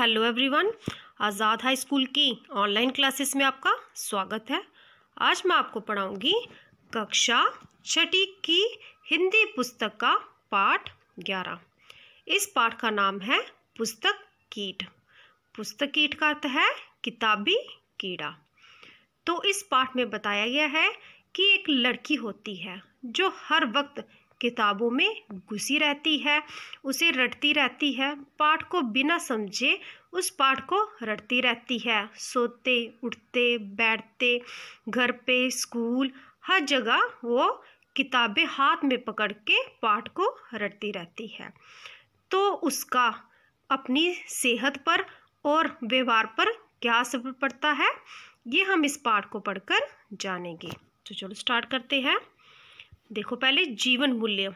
Hello everyone Azad high school की online classes में आपका स्वागत है आज मैं आपको पढ़ाऊंगी कक्षा छठी की हिंदी पुस्तक का पाठ ग्यारह इस पाठ का नाम है पुस्तक कीट पुस्तक कीट का अर्थ है किताबी कीड़ा तो इस पाठ में बताया गया है कि एक लड़की होती है जो हर वक्त किताबों में घुसी रहती है उसे रटती रहती है पाठ को बिना समझे उस पाठ को रटती रहती है सोते उठते बैठते घर पे स्कूल हर जगह वो किताबें हाथ में पकड़ के पाठ को रटती रहती है तो उसका अपनी सेहत पर और व्यवहार पर क्या असर पड़ता है ये हम इस पाठ को पढ़कर जानेंगे तो चलो स्टार्ट करते हैं देखो पहले जीवन मूल्य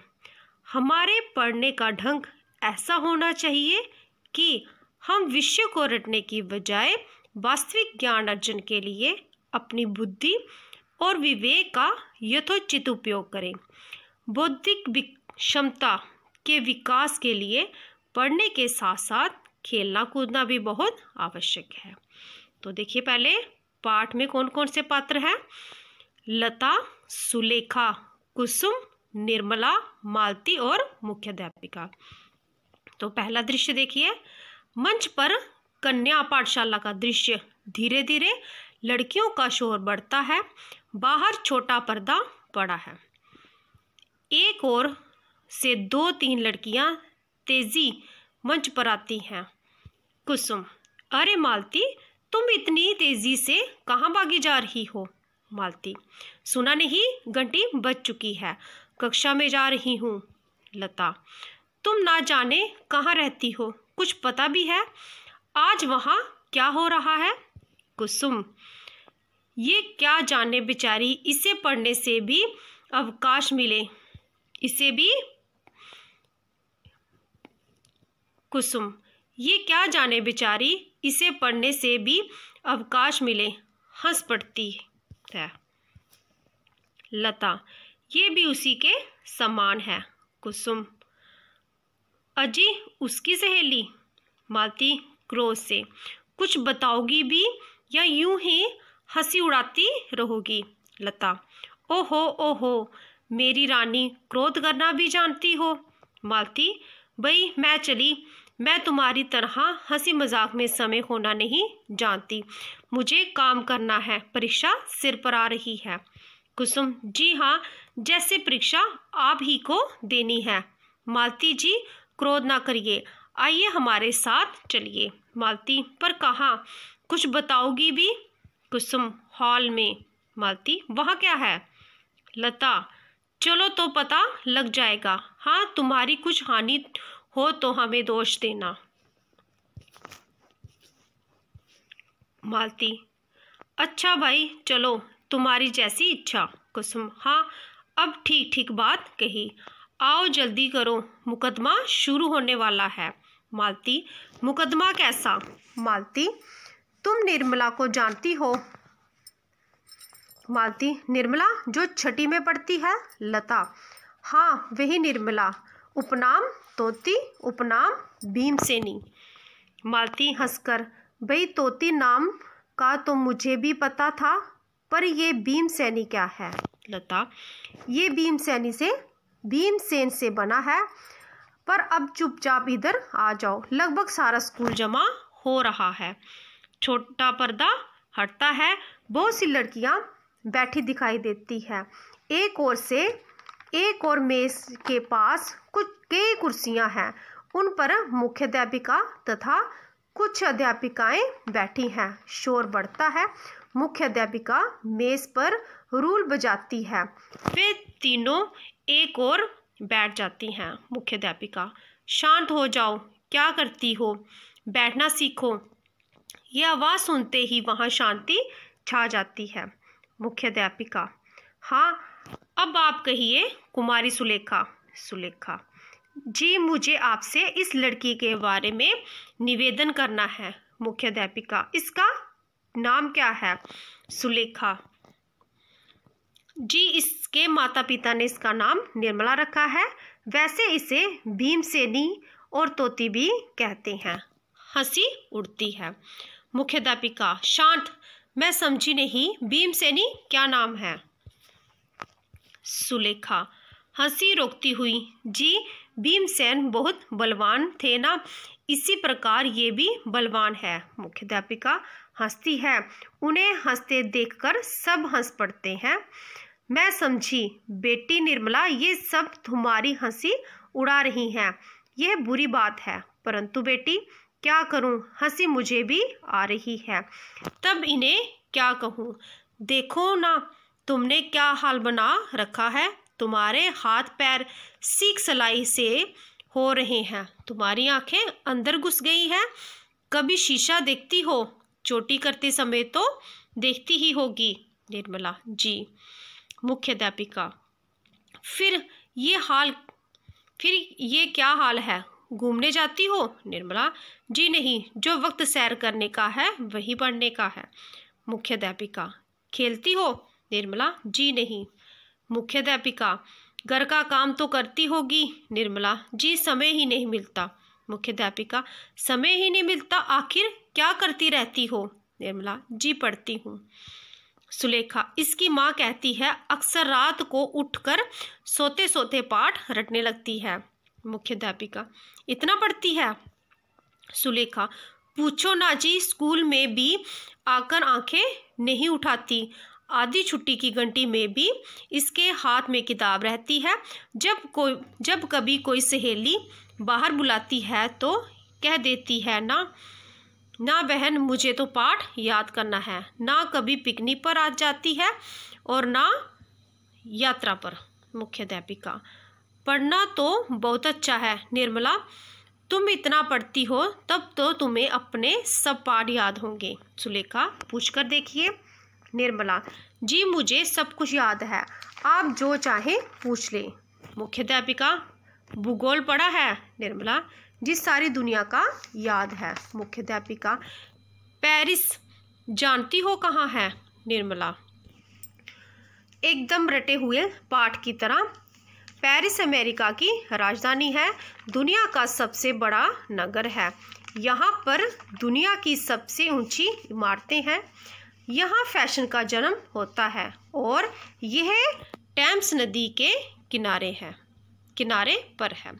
हमारे पढ़ने का ढंग ऐसा होना चाहिए कि हम विषय को रटने की बजाय वास्तविक ज्ञान अर्जन के लिए अपनी बुद्धि और विवेक का यथोचित उपयोग करें बौद्धिक क्षमता के विकास के लिए पढ़ने के साथ साथ खेलना कूदना भी बहुत आवश्यक है तो देखिए पहले पाठ में कौन कौन से पात्र हैं लता सुलेखा कुसुम निर्मला मालती और मुख्याध्यापिका तो पहला दृश्य देखिए मंच पर कन्या पाठशाला का दृश्य धीरे धीरे लड़कियों का शोर बढ़ता है बाहर छोटा पर्दा पड़ा है एक और से दो तीन लड़कियां तेजी मंच पर आती हैं कुसुम अरे मालती तुम इतनी तेज़ी से कहाँ भागी जा रही हो मालती सुना नहीं घंटी बज चुकी है कक्षा में जा रही हूँ लता तुम ना जाने कहाँ रहती हो कुछ पता भी है आज वहाँ क्या हो रहा है कुसुम ये क्या जाने बेचारी इसे पढ़ने से भी अवकाश मिले इसे भी कुसुम ये क्या जाने बेचारी इसे पढ़ने से भी अवकाश मिले हंस पड़ती है लता ये भी उसी के समान है कुसुम अजी उसकी सहेली मालती क्रोध से कुछ बताओगी भी या यूं ही हंसी उड़ाती रहोगी लता ओहो ओहो मेरी रानी क्रोध करना भी जानती हो मालती भाई मैं चली मैं तुम्हारी तरह हंसी मजाक में समय होना नहीं जानती मुझे काम करना है परीक्षा सिर पर आ रही है कुसुम जी हाँ जैसे परीक्षा आप ही को देनी है मालती जी क्रोध ना करिए आइए हमारे साथ चलिए मालती पर कहा कुछ बताओगी भी कुसुम हॉल में मालती वहाँ क्या है लता चलो तो पता लग जाएगा हाँ तुम्हारी कुछ हानि हो तो हमें दोष देना मालती अच्छा भाई चलो तुम्हारी जैसी इच्छा कुसुम हाँ अब ठीक ठीक बात कही आओ जल्दी करो मुकदमा शुरू होने वाला है मालती मुकदमा कैसा मालती तुम निर्मला को जानती हो मालती निर्मला जो छठी में पढ़ती है लता हाँ वही निर्मला उपनाम तोती उपनाम भीमसेनी मालती हंसकर भाई तोती नाम का तो मुझे भी पता था पर ये भीमसेनी क्या है लता ये भीमसेनी से भीमसेन से बना है पर अब चुपचाप इधर आ जाओ लगभग सारा स्कूल जमा हो रहा है छोटा पर्दा हटता है बहुत सी लड़कियां बैठी दिखाई देती है एक ओर से एक और मेज के पास कुछ कई कुर्सियां हैं उन पर मुख्य अध्यापिका तथा कुछ अध्यापिकाएं बैठी हैं शोर बढ़ता है मुख्य अध्यापिका मेज पर रूल बजाती है वे तीनों एक और बैठ जाती हैं मुख्य अध्यापिका शांत हो जाओ क्या करती हो बैठना सीखो यह आवाज़ सुनते ही वहाँ शांति छा जाती है मुख्य अध्यापिका हाँ अब आप कहिए कुमारी सुलेखा सुलेखा जी मुझे आपसे इस लड़की के बारे में निवेदन करना है मुख्याध्यापिका इसका नाम क्या है सुलेखा जी इसके माता पिता ने इसका नाम निर्मला रखा है वैसे इसे भीमसेनी और तोती भी कहते हैं हंसी उड़ती है अध्यापिका शांत मैं समझी नहीं भीमसेनी क्या नाम है सुलेखा हंसी रोकती हुई जी भीमसेन बहुत बलवान थे ना इसी प्रकार ये भी बलवान है मुख्याध्यापिका हंसती है उन्हें हंसते देखकर सब हंस पड़ते हैं मैं समझी बेटी निर्मला ये सब तुम्हारी हंसी उड़ा रही हैं यह बुरी बात है परंतु बेटी क्या करूं हंसी मुझे भी आ रही है तब इन्हें क्या कहूं देखो ना तुमने क्या हाल बना रखा है तुम्हारे हाथ पैर सीख सलाई से हो रहे हैं तुम्हारी आंखें अंदर घुस गई हैं कभी शीशा देखती हो चोटी करते समय तो देखती ही होगी निर्मला जी मुख्य अध्यापिका फिर ये हाल फिर ये क्या हाल है घूमने जाती हो निर्मला जी नहीं जो वक्त सैर करने का है वही पढ़ने का है मुख्य अध्यापिका खेलती हो निर्मला जी नहीं मुख्याध्यापिका घर का काम तो करती होगी निर्मला जी समय ही नहीं मिलता मुख्याध्यापिका समय ही नहीं मिलता आखिर क्या करती रहती हो निर्मला जी पढ़ती हूँ सुलेखा इसकी माँ कहती है अक्सर रात को उठकर सोते सोते पाठ रटने लगती है मुख्याध्यापिका इतना पढ़ती है सुलेखा पूछो ना जी स्कूल में भी आकर आंखें नहीं उठाती आधी छुट्टी की घंटी में भी इसके हाथ में किताब रहती है जब कोई जब कभी कोई सहेली बाहर बुलाती है तो कह देती है ना ना बहन मुझे तो पाठ याद करना है ना कभी पिकनिक पर आ जाती है और ना यात्रा पर मुख्य अध्यापिका पढ़ना तो बहुत अच्छा है निर्मला तुम इतना पढ़ती हो तब तो तुम्हें अपने सब पाठ याद होंगे सुलेखा पूछ कर देखिए निर्मला जी मुझे सब कुछ याद है आप जो चाहें पूछ लें मुख्य अध्यापिका भूगोल पढ़ा है निर्मला जी सारी दुनिया का याद है मुख्य अध्यापिका पेरिस जानती हो कहाँ है निर्मला एकदम रटे हुए पाठ की तरह पेरिस अमेरिका की राजधानी है दुनिया का सबसे बड़ा नगर है यहाँ पर दुनिया की सबसे ऊंची इमारतें हैं यहाँ फैशन का जन्म होता है और यह टैम्स नदी के किनारे है किनारे पर है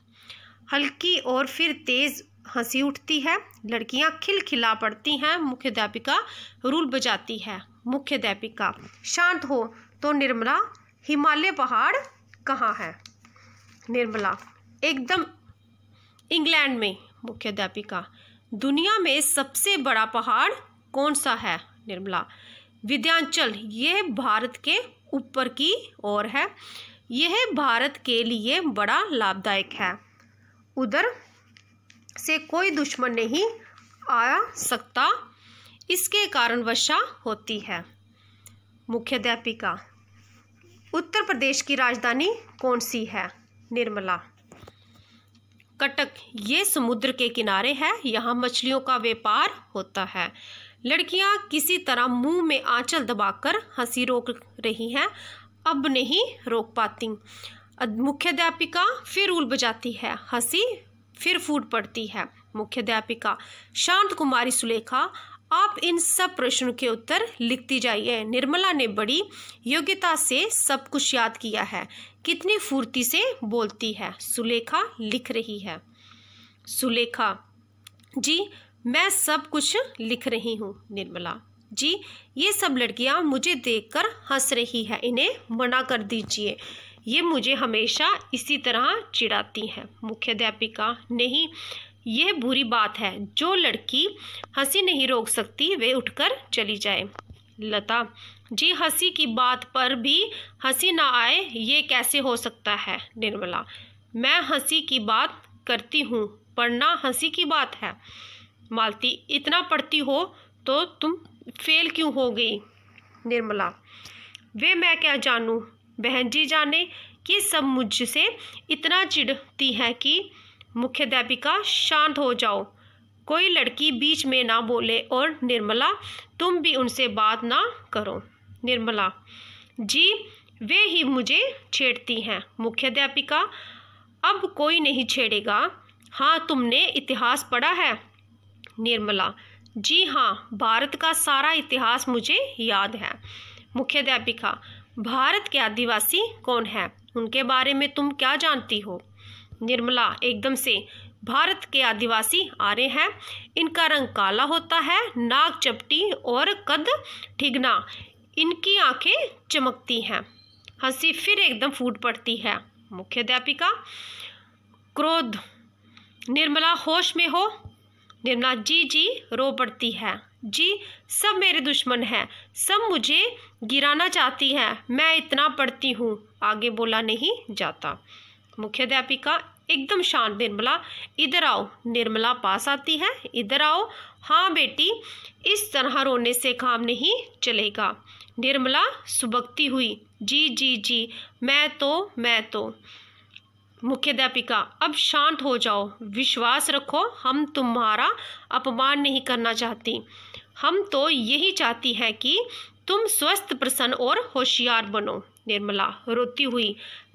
हल्की और फिर तेज़ हंसी उठती है लड़कियाँ खिलखिला पड़ती हैं मुख्य अध्यापिका रूल बजाती है मुख्य अध्यापिका शांत हो तो निर्मला हिमालय पहाड़ कहाँ है निर्मला एकदम इंग्लैंड में मुख्य अध्यापिका दुनिया में सबसे बड़ा पहाड़ कौन सा है निर्मला विध्यांचल यह भारत के ऊपर की ओर है यह भारत के लिए बड़ा लाभदायक है उधर से कोई दुश्मन नहीं आ सकता इसके कारण वर्षा होती है मुख्याध्यापिका उत्तर प्रदेश की राजधानी कौन सी है निर्मला कटक ये समुद्र के किनारे है यहाँ मछलियों का व्यापार होता है लड़कियां किसी तरह मुंह में आंचल दबाकर हंसी रोक रही हैं अब नहीं रोक पाती मुख्याध्यापिका फिर उल बजाती है हंसी फिर फूट पड़ती है मुख्याध्यापिका शांत कुमारी सुलेखा आप इन सब प्रश्नों के उत्तर लिखती जाइए निर्मला ने बड़ी योग्यता से सब कुछ याद किया है कितनी फुर्ती से बोलती है सुलेखा लिख रही है सुलेखा जी मैं सब कुछ लिख रही हूँ निर्मला जी ये सब लड़कियाँ मुझे देखकर हंस रही है इन्हें मना कर दीजिए ये मुझे हमेशा इसी तरह चिढ़ाती हैं मुख्याध्यापिका नहीं यह बुरी बात है जो लड़की हंसी नहीं रोक सकती वे उठकर चली जाए लता जी हंसी की बात पर भी हंसी ना आए ये कैसे हो सकता है निर्मला मैं हंसी की बात करती हूँ पढ़ना हंसी की बात है मालती इतना पढ़ती हो तो तुम फेल क्यों हो गई निर्मला वे मैं क्या जानूँ बहन जी जाने कि सब मुझसे इतना चिढ़ती है कि मुख्याध्यापिका शांत हो जाओ कोई लड़की बीच में ना बोले और निर्मला तुम भी उनसे बात ना करो निर्मला जी वे ही मुझे छेड़ती हैं मुख्याध्यापिका अब कोई नहीं छेड़ेगा हाँ तुमने इतिहास पढ़ा है निर्मला जी हाँ भारत का सारा इतिहास मुझे याद है मुख्य अध्यापिका भारत के आदिवासी कौन है उनके बारे में तुम क्या जानती हो निर्मला एकदम से भारत के आदिवासी आर्य हैं इनका रंग काला होता है नाक चपटी और कद ठिगना इनकी आंखें चमकती हैं हंसी फिर एकदम फूट पड़ती है मुख्य अध्यापिका क्रोध निर्मला होश में हो निर्मला जी जी रो पड़ती है जी सब मेरे दुश्मन हैं सब मुझे गिराना चाहती हैं मैं इतना पढ़ती हूँ आगे बोला नहीं जाता मुख्याध्यापिका एकदम शांत निर्मला इधर आओ निर्मला पास आती है इधर आओ हाँ बेटी इस तरह रोने से काम नहीं चलेगा निर्मला सुबकती हुई जी जी जी मैं तो मैं तो मुख्याध्यापिका अब शांत हो जाओ विश्वास रखो हम तुम्हारा अपमान नहीं करना चाहती हम तो यही चाहती हैं कि तुम स्वस्थ प्रसन्न और होशियार बनो निर्मला रोती हुई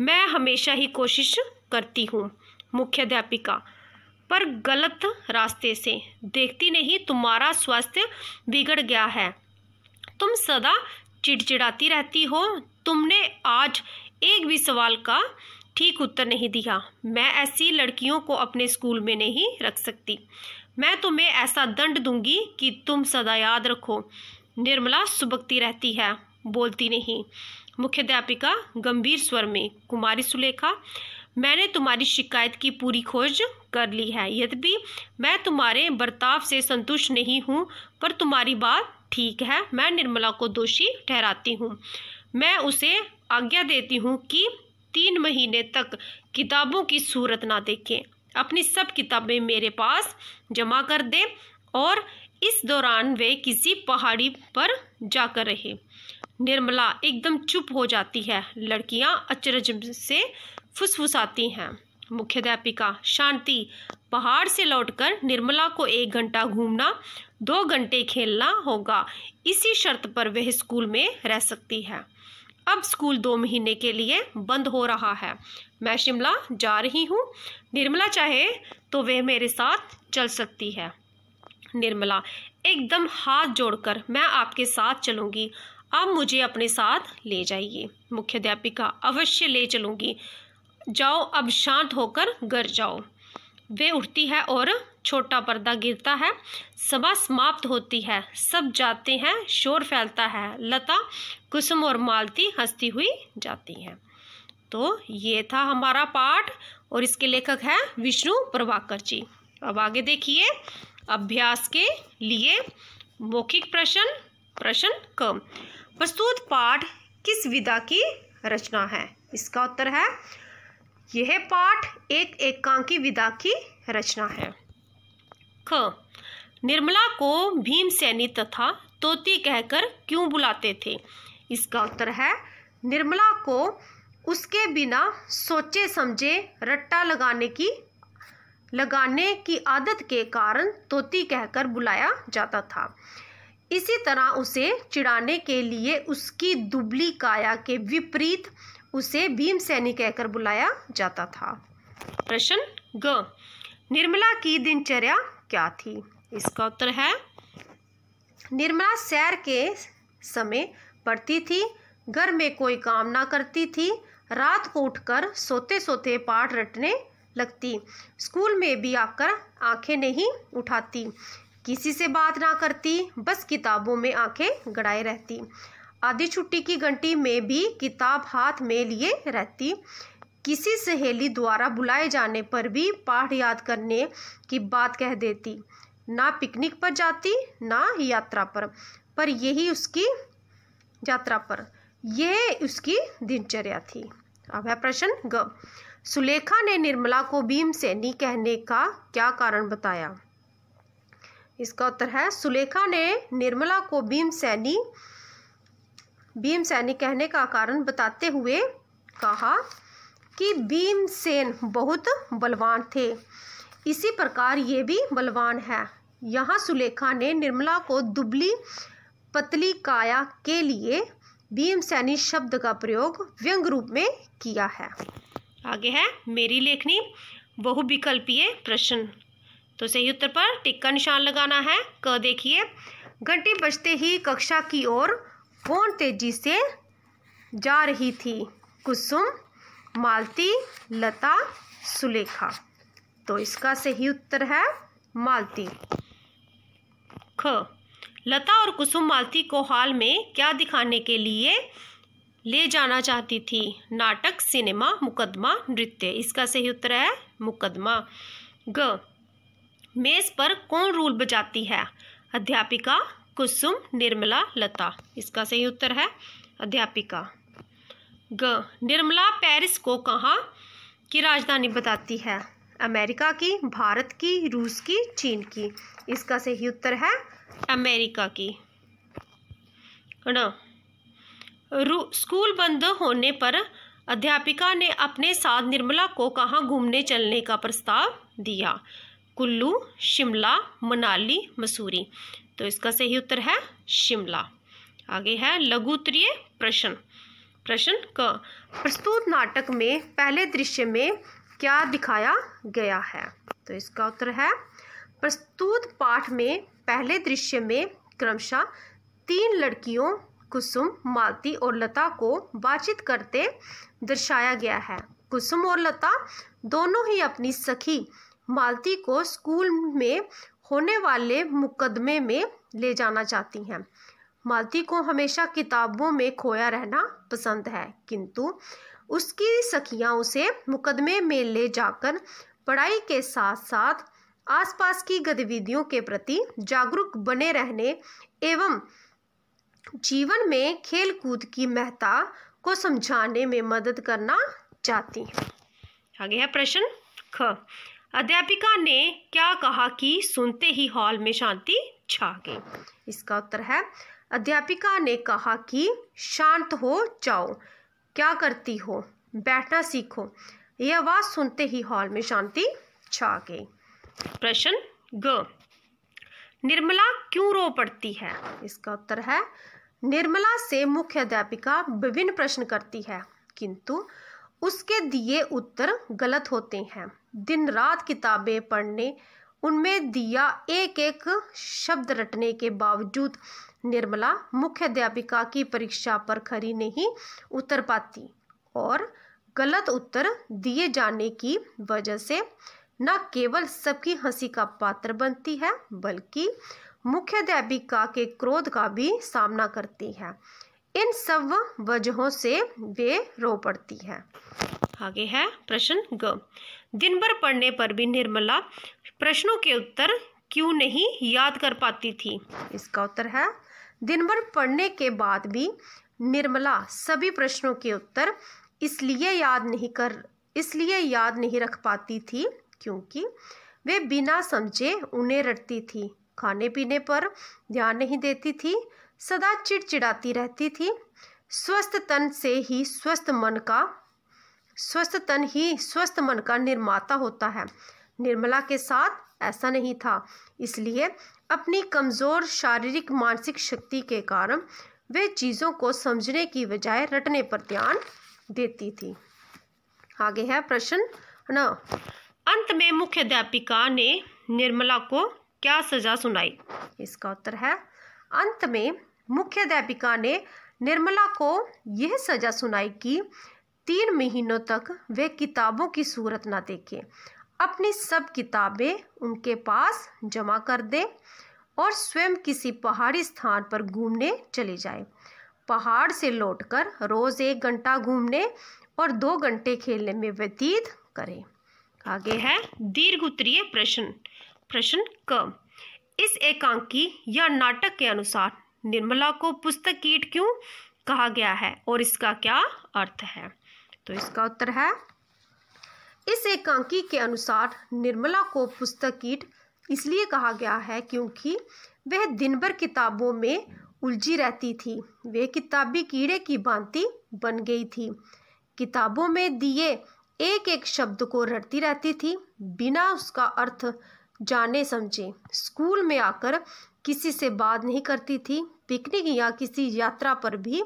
मैं हमेशा ही कोशिश करती हूँ मुख्याध्यापिका पर गलत रास्ते से देखती नहीं तुम्हारा स्वास्थ्य बिगड़ गया है तुम सदा चिड़चिड़ाती रहती हो तुमने आज एक भी सवाल का ठीक उत्तर नहीं दिया मैं ऐसी लड़कियों को अपने स्कूल में नहीं रख सकती मैं तुम्हें ऐसा दंड दूंगी कि तुम सदा याद रखो निर्मला सुबकती रहती है बोलती नहीं मुख्याध्यापिका गंभीर स्वर में कुमारी सुलेखा मैंने तुम्हारी शिकायत की पूरी खोज कर ली है यद्यपि मैं तुम्हारे बर्ताव से संतुष्ट नहीं हूँ पर तुम्हारी बात ठीक है मैं निर्मला को दोषी ठहराती हूँ मैं उसे आज्ञा देती हूँ कि तीन महीने तक किताबों की सूरत ना देखें अपनी सब किताबें मेरे पास जमा कर दें और इस दौरान वे किसी पहाड़ी पर जाकर रहे निर्मला एकदम चुप हो जाती है लड़कियां अचरज से फुसफुसाती हैं मुख्याध्यापिका शांति पहाड़ से लौटकर निर्मला को एक घंटा घूमना दो घंटे खेलना होगा इसी शर्त पर वह स्कूल में रह सकती है अब स्कूल दो महीने के लिए बंद हो रहा है मैं शिमला जा रही हूँ निर्मला चाहे तो वह मेरे साथ चल सकती है निर्मला एकदम हाथ जोड़कर मैं आपके साथ चलूँगी अब मुझे अपने साथ ले जाइए मुख्याध्यापिका अवश्य ले चलूँगी जाओ अब शांत होकर घर जाओ वे उठती है और छोटा पर्दा गिरता है सभा समाप्त होती है सब जाते हैं शोर फैलता है लता कुसुम और मालती हंसती हुई जाती हैं तो ये था हमारा पाठ और इसके लेखक हैं विष्णु प्रभाकर जी अब आगे देखिए अभ्यास के लिए मौखिक प्रश्न प्रश्न कम प्रस्तुत पाठ किस विधा की रचना है इसका उत्तर है यह पाठ एक एकांकी विधा की रचना है ख हाँ, निर्मला को भीम सैनी तथा तोती कहकर क्यों बुलाते थे इसका उत्तर है निर्मला को उसके बिना सोचे समझे रट्टा लगाने की लगाने की आदत के कारण तोती कहकर बुलाया जाता था इसी तरह उसे चिढ़ाने के लिए उसकी दुबली काया के विपरीत उसे भीम सैनी कहकर बुलाया जाता था प्रश्न ग निर्मला की दिनचर्या क्या थी इसका उत्तर है निर्मला सैर के समय पढ़ती थी घर में कोई काम ना करती थी रात को उठकर सोते सोते पाठ रटने लगती स्कूल में भी आकर आंखें नहीं उठाती किसी से बात ना करती बस किताबों में आंखें गड़ाए रहती आधी छुट्टी की घंटी में भी किताब हाथ में लिए रहती किसी सहेली द्वारा बुलाए जाने पर भी पाठ याद करने की बात कह देती ना पिकनिक पर जाती ना यात्रा पर पर यही उसकी यात्रा पर यह उसकी दिनचर्या थी अब है प्रश्न ग सुलेखा ने निर्मला को भीम सैनी कहने का क्या कारण बताया इसका उत्तर है सुलेखा ने निर्मला को भीम सैनी भीम सैनी कहने का कारण बताते हुए कहा कि भीमसेन बहुत बलवान थे इसी प्रकार ये भी बलवान है यहाँ सुलेखा ने निर्मला को दुबली पतली काया के लिए भीमसैनी शब्द का प्रयोग व्यंग रूप में किया है आगे है मेरी लेखनी बहुविकल्पीय प्रश्न तो सही उत्तर पर टिक का निशान लगाना है क देखिए घंटी बजते ही कक्षा की ओर कौन तेजी से जा रही थी कुसुम मालती लता सुलेखा तो इसका सही उत्तर है मालती ख लता और कुसुम मालती को हाल में क्या दिखाने के लिए ले जाना चाहती थी नाटक सिनेमा मुकदमा नृत्य इसका सही उत्तर है मुकदमा ग मेज़ पर कौन रूल बजाती है अध्यापिका कुसुम निर्मला लता इसका सही उत्तर है अध्यापिका ग निर्मला पेरिस को कहाँ की राजधानी बताती है अमेरिका की भारत की रूस की चीन की इसका सही उत्तर है अमेरिका की है स्कूल बंद होने पर अध्यापिका ने अपने साथ निर्मला को कहाँ घूमने चलने का प्रस्ताव दिया कुल्लू शिमला मनाली मसूरी तो इसका सही उत्तर है शिमला आगे है लघुतरीय प्रश्न प्रश्न क प्रस्तुत नाटक में पहले दृश्य में क्या दिखाया गया है तो इसका उत्तर है प्रस्तुत पाठ में पहले दृश्य में क्रमशः तीन लड़कियों कुसुम मालती और लता को बातचीत करते दर्शाया गया है कुसुम और लता दोनों ही अपनी सखी मालती को स्कूल में होने वाले मुकदमे में ले जाना चाहती हैं मालती को हमेशा किताबों में खोया रहना पसंद है किंतु उसकी सखियां उसे मुकदमे में ले जाकर पढ़ाई के साथ साथ आसपास की गतिविधियों के प्रति जागरूक बने रहने एवं जीवन में खेलकूद की महत्ता को समझाने में मदद करना चाहती हैं आगे है प्रश्न ख अध्यापिका ने क्या कहा कि सुनते ही हॉल में शांति छागे इसका उत्तर है अध्यापिका ने कहा कि शांत हो जाओ क्या करती हो बैठना सीखो यह आवाज़ सुनते ही हॉल में शांति छा गई प्रश्न ग निर्मला क्यों रो पड़ती है इसका उत्तर है निर्मला से मुख्य अध्यापिका विभिन्न प्रश्न करती है किंतु उसके दिए उत्तर गलत होते हैं दिन रात किताबें पढ़ने उनमें दिया एक एक शब्द रटने के बावजूद निर्मला मुख्य अध्यापिका की परीक्षा पर खरी नहीं उतर पाती और गलत उत्तर दिए जाने की वजह से न केवल सबकी हंसी का पात्र बनती है बल्कि मुख्य अध्यापिका के क्रोध का भी सामना करती है इन सब वजहों से वे रो पड़ती है आगे है प्रश्न ग दिन भर पढ़ने पर भी निर्मला प्रश्नों के उत्तर क्यों नहीं याद कर पाती थी इसका उत्तर है दिन भर पढ़ने के बाद भी निर्मला सभी प्रश्नों के उत्तर इसलिए याद नहीं कर इसलिए याद नहीं रख पाती थी क्योंकि वे बिना समझे उन्हें रटती थी खाने पीने पर ध्यान नहीं देती थी सदा चिड़चिड़ाती रहती थी स्वस्थ तन से ही स्वस्थ मन का स्वस्थ तन ही स्वस्थ मन का निर्माता होता है निर्मला के साथ ऐसा नहीं था इसलिए अपनी कमज़ोर शारीरिक मानसिक शक्ति के कारण वे चीज़ों को समझने की बजाय रटने पर ध्यान देती थी आगे है प्रश्न न अंत में मुख्य अध्यापिका ने निर्मला को क्या सजा सुनाई इसका उत्तर है अंत में मुख्य अध्यापिका ने निर्मला को यह सजा सुनाई कि तीन महीनों तक वे किताबों की सूरत ना देखें अपनी सब किताबें उनके पास जमा कर दें और स्वयं किसी पहाड़ी स्थान पर घूमने चले जाएं। पहाड़ से लौटकर रोज़ एक घंटा घूमने और दो घंटे खेलने में व्यतीत करें आगे है दीर्घ उत्तरीय प्रश्न प्रश्न क इस एकांकी या नाटक के अनुसार निर्मला को पुस्तक कीट क्यों कहा गया है और इसका क्या अर्थ है तो इसका उत्तर है इस एकांकी के अनुसार निर्मला को पुस्तक कीट इसलिए कहा गया है क्योंकि वह दिन भर किताबों में उलझी रहती थी वे किताबी कीड़े की भांति बन गई थी किताबों में दिए एक एक शब्द को रटती रहती थी बिना उसका अर्थ जाने समझे स्कूल में आकर किसी से बात नहीं करती थी पिकनिक या किसी यात्रा पर भी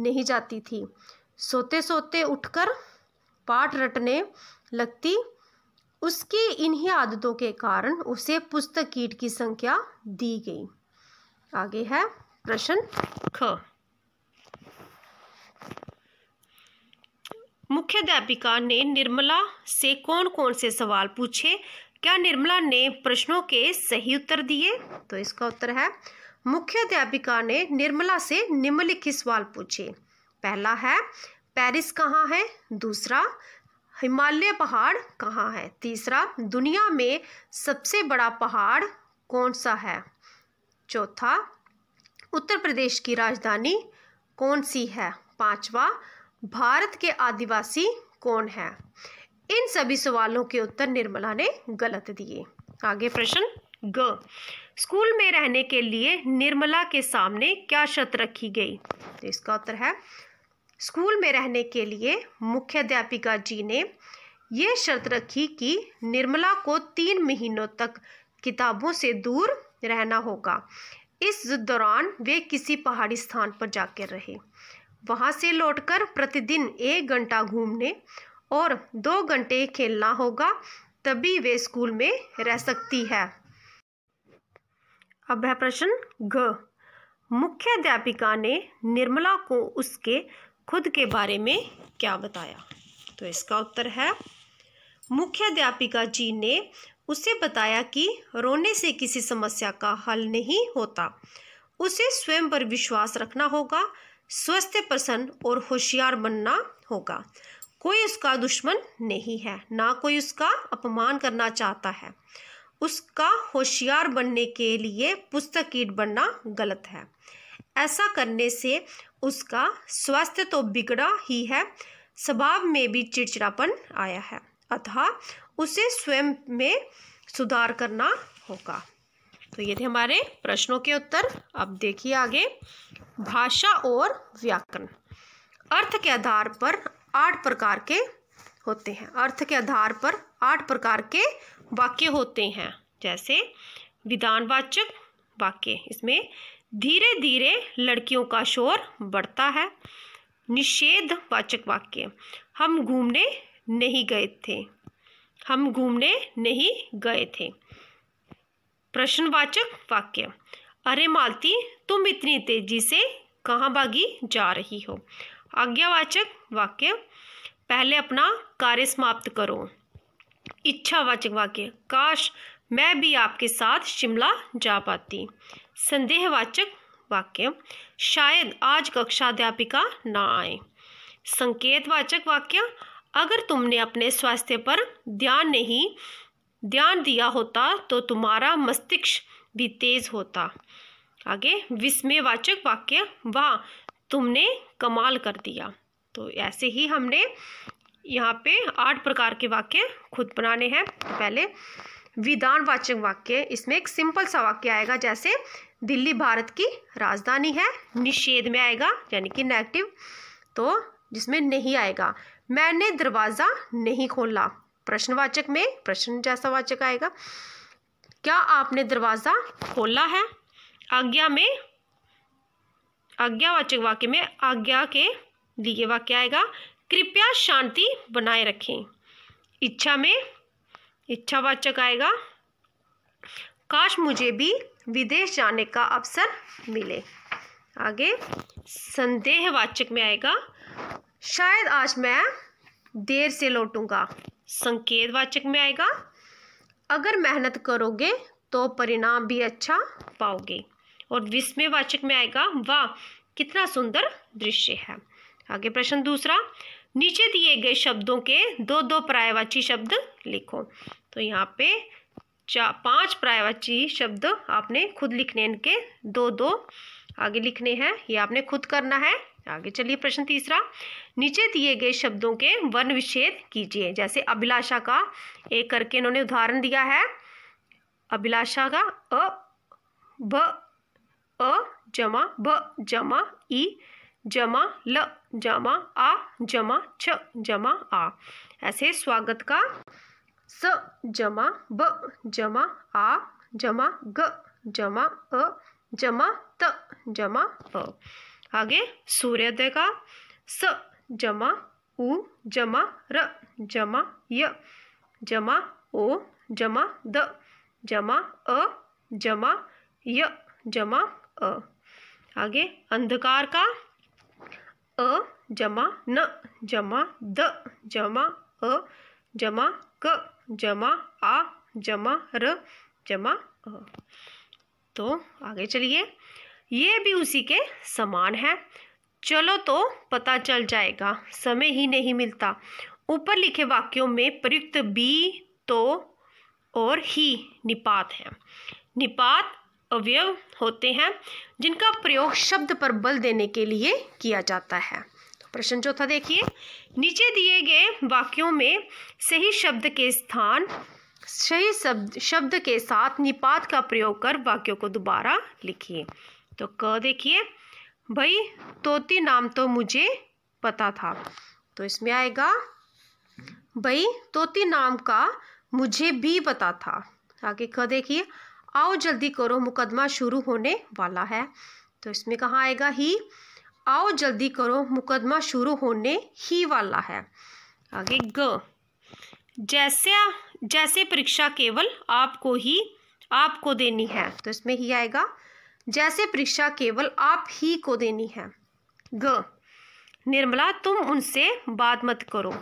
नहीं जाती थी सोते सोते उठकर पाठ रटने लगती उसकी इन्हीं आदतों के कारण उसे पुस्तक कीट की संख्या दी गई आगे है प्रश्न ख मुख्याध्यापिका ने निर्मला से कौन कौन से सवाल पूछे क्या निर्मला ने प्रश्नों के सही उत्तर दिए तो इसका उत्तर है मुख्याध्यापिका ने निर्मला से निम्नलिखित सवाल पूछे पहला है पेरिस कहाँ है दूसरा हिमालय पहाड़ कहाँ है तीसरा दुनिया में सबसे बड़ा पहाड़ कौन सा है चौथा उत्तर प्रदेश की राजधानी कौन सी है पांचवा भारत के आदिवासी कौन है इन सभी सवालों के उत्तर निर्मला ने गलत दिए आगे प्रश्न ग स्कूल में रहने के लिए निर्मला के सामने क्या शर्त रखी गई तो इसका उत्तर है स्कूल में रहने के लिए मुख्याध्यापिका जी ने यह शर्त रखी कि निर्मला को तीन महीनों तक किताबों से दूर रहना होगा इस दौरान वे किसी पहाड़ी स्थान पर जाकर रहे वहां से लौटकर प्रतिदिन एक घंटा घूमने और दो घंटे खेलना होगा तभी वे स्कूल में रह सकती है अब है प्रश्न ग मुख्याध्यापिका ने निर्मला को उसके खुद के बारे में क्या बताया तो इसका उत्तर है मुख्य अध्यापिका जी ने उसे बताया कि रोने से किसी समस्या का हल नहीं होता उसे स्वयं पर विश्वास रखना होगा स्वस्थ प्रसन्न और होशियार बनना होगा कोई उसका दुश्मन नहीं है ना कोई उसका अपमान करना चाहता है उसका होशियार बनने के लिए पुस्तक बनना गलत है ऐसा करने से उसका स्वास्थ्य तो बिगड़ा ही है स्वभाव में भी चिड़चिड़ापन आया है अतः उसे स्वयं में सुधार करना होगा तो ये थे हमारे प्रश्नों के उत्तर अब देखिए आगे भाषा और व्याकरण अर्थ के आधार पर आठ प्रकार के होते हैं अर्थ के आधार पर आठ प्रकार के वाक्य होते हैं जैसे विधानवाचक वाक्य इसमें धीरे धीरे लड़कियों का शोर बढ़ता है निषेध वाचक वाक्य हम घूमने नहीं गए थे हम घूमने नहीं गए थे प्रश्नवाचक वाक्य अरे मालती तुम इतनी तेजी से कहाँ भागी जा रही हो आज्ञावाचक वाक्य पहले अपना कार्य समाप्त करो इच्छावाचक वाक्य काश मैं भी आपके साथ शिमला जा पाती संदेहवाचक वाक्य शायद आज कक्षा अध्यापिका ना आए संकेतवाचक वाक्य अगर तुमने अपने स्वास्थ्य पर ध्यान नहीं ध्यान दिया होता तो तुम्हारा मस्तिष्क भी तेज होता आगे विस्मयवाचक वाक्य वाह तुमने कमाल कर दिया तो ऐसे ही हमने यहाँ पे आठ प्रकार के वाक्य खुद बनाने हैं पहले विधानवाचक वाक्य इसमें एक सिंपल सा वाक्य आएगा जैसे दिल्ली भारत की राजधानी है निषेध में आएगा यानी कि नेगेटिव तो जिसमें नहीं आएगा मैंने दरवाज़ा नहीं खोला प्रश्नवाचक में प्रश्न जैसा वाचक आएगा क्या आपने दरवाज़ा खोला है आज्ञा में आज्ञावाचक वाक्य में आज्ञा के लिए वाक्य आएगा कृपया शांति बनाए रखें इच्छा में इच्छावाचक आएगा काश मुझे भी विदेश जाने का अवसर मिले आगे संदेहवाचक में आएगा शायद आज मैं देर से लौटूंगा संकेतवाचक में आएगा अगर मेहनत करोगे तो परिणाम भी अच्छा पाओगे और विस्मयवाचक में आएगा वाह कितना सुंदर दृश्य है आगे प्रश्न दूसरा नीचे दिए गए शब्दों के दो दो पर्यायवाची शब्द लिखो तो यहाँ पे चार पाँच प्रायवाची शब्द आपने खुद लिखने इनके दो दो आगे लिखने हैं ये आपने खुद करना है आगे चलिए प्रश्न तीसरा नीचे दिए गए शब्दों के वर्ण विच्छेद कीजिए जैसे अभिलाषा का एक करके इन्होंने उदाहरण दिया है अभिलाषा का अ ब अ जमा ब जमा ई जमा ल जमा आ जमा छ जमा आ ऐसे स्वागत का स जमा ब जमा आ जमा ग जमा अ जमा त जमा अ आगे सूर्योदय का स जमा उ जमा र जमा य जमा ओ जमा द जमा अ जमा य जमा अ आगे अंधकार का अ जमा न जमा द जमा अ जमा क जमा आ जमा र जमा अ तो आगे चलिए ये भी उसी के समान है चलो तो पता चल जाएगा समय ही नहीं मिलता ऊपर लिखे वाक्यों में प्रयुक्त बी तो और ही निपात है निपात अवयव होते हैं जिनका प्रयोग शब्द पर बल देने के लिए किया जाता है प्रश्न चौथा देखिए नीचे दिए गए वाक्यों में सही शब्द के स्थान सही शब्द शब्द के साथ निपात का प्रयोग कर वाक्यों को दोबारा लिखिए तो क देखिए भाई तोती नाम तो मुझे पता था तो इसमें आएगा भाई तोती नाम का मुझे भी पता था आगे क देखिए आओ जल्दी करो मुकदमा शुरू होने वाला है तो इसमें कहाँ आएगा ही आओ जल्दी करो मुकदमा शुरू होने ही वाला है आगे ग जैसे जैसे परीक्षा केवल आपको ही आपको देनी है तो इसमें ही आएगा जैसे परीक्षा केवल आप ही को देनी है ग निर्मला तुम उनसे बात मत करो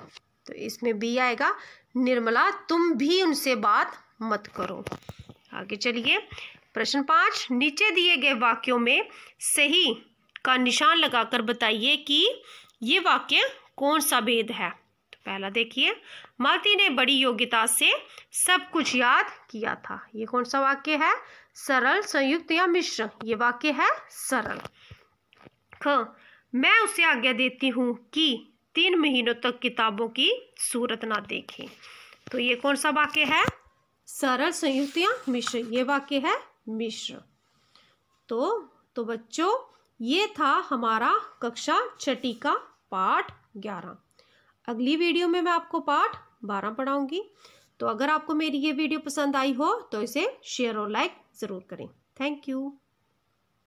तो इसमें भी आएगा निर्मला तुम भी उनसे बात मत करो आगे चलिए प्रश्न पाँच नीचे दिए गए वाक्यों में सही का निशान लगाकर बताइए कि ये वाक्य कौन सा वेद है तो पहला देखिए मालती ने बड़ी योग्यता से सब कुछ याद किया था ये कौन सा वाक्य है सरल संयुक्त या मिश्र ये वाक्य है सरल ख मैं उसे आज्ञा देती हूँ कि तीन महीनों तक किताबों की सूरत ना देखे तो ये कौन सा वाक्य है सरल संयुक्त या मिश्र ये वाक्य है मिश्र तो तो बच्चों ये था हमारा कक्षा छठी का पाठ ग्यारह अगली वीडियो में मैं आपको पाठ बारह पढ़ाऊंगी तो अगर आपको मेरी ये वीडियो पसंद आई हो तो इसे शेयर और लाइक ज़रूर करें थैंक यू